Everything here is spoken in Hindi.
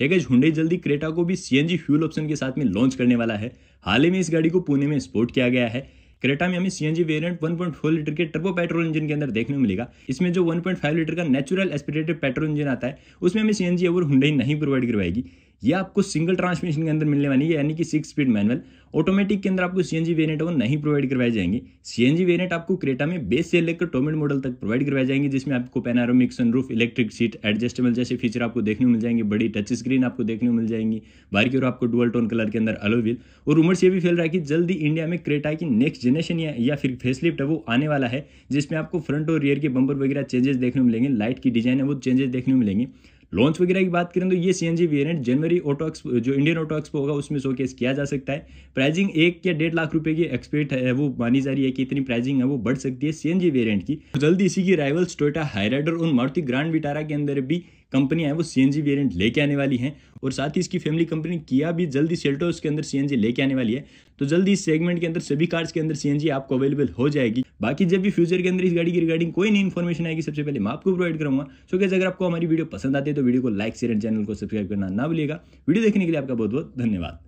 है हुडई जल्दी क्रेटा को भी सीएनजी फ्यूल ऑप्शन के साथ में लॉन्च करने वाला है हाल ही में इस गाड़ी को पुणे में स्पोर्ट किया गया है क्रेटा में हमें सीएनजी वेरिएंट 1.4 लीटर के टर्बो पेट्रोल इंजन के अंदर देखने को मिलेगा इसमें जो 1.5 लीटर का नेचुरल एस्पिरेटेड पेट्रोल इंजन आता है उसमें हमें सीएनजी और हुडई नहीं प्रोवाइड करवाएगी ये आपको सिंगल ट्रांसमिशन के अंदर मिलने वाली है यानी कि सिक्स स्पीड मैनुअल ऑटोमेटिक के अंदर आपको सी एन जी वेरियंट वो नहीं प्रोवाइड करवाए जाएंगे सी एन जी वेरियंट आपको क्रेटा में बेस से लेकर टोमेट मॉडल तक प्रोवाइड करवाए जाएंगे जिसमें आपको panoramic sunroof electric seat adjustable जैसे फीचर आपको देखने मिल जाएंगे बड़ी टच स्क्रीन आपको देखने मिल जाएंगी बाहर की ओर आपको डुअल टोन कलर के अंदर अलोविल और उम्र से भी फैल रहा है कि जल्दी इंडिया में क्रेटा की नेक्स्ट जनरेशन या फिर फेसलिफ्ट है वो आने वाला है जिसमें आपको फ्रंट और रियर के बंबर वगैरह चेंजेस देखने मिलेंगे लाइट की डिजाइन है वो चेंजेस देखने मिलेंगे लॉन्च वगैरह की बात करें तो ये सी एन जी वेरियंट जनवरी ऑटो जो इंडियन ऑटो एक्सपो होगा उसमें शोकेस किया जा सकता है प्राइजिंग एक या डेढ़ लाख रुपए की एक्सपेक्ट है वो मानी जा रही है कि इतनी प्राइजिंग है वो बढ़ सकती है सी एन जी वेरियंट की तो जल्दी इसी की राइवल्स हाई हाईराइडर और मारुति ग्रांड विटारा के अंदर भी कंपनियां हैं वो सीएनजी वेरिएंट लेके आने वाली हैं और साथ ही इसकी फैमिली कंपनी किया भी जल्दी सेल्टोस के अंदर सीएनजी लेके आने वाली है तो जल्दी इस सेगमेंट के अंदर सभी कार्स के अंदर सीएनजी आपको अवेलेबल हो जाएगी बाकी जब भी फ्यूचर के अंदर इस गाड़ी की रिगार्डिंग कोई नहीं इन्फॉर्मेशन आएगी सबसे पहले मैं आपको प्रोवाइड करूंगा सो कैसे अगर आपको हमारी वीडियो पसंद आती है तो वीडियो को लाइक शेयर चैनल को सब्सक्राइब करना ना भूलिएगा वीडियो देखने के लिए आपका बहुत बहुत धन्यवाद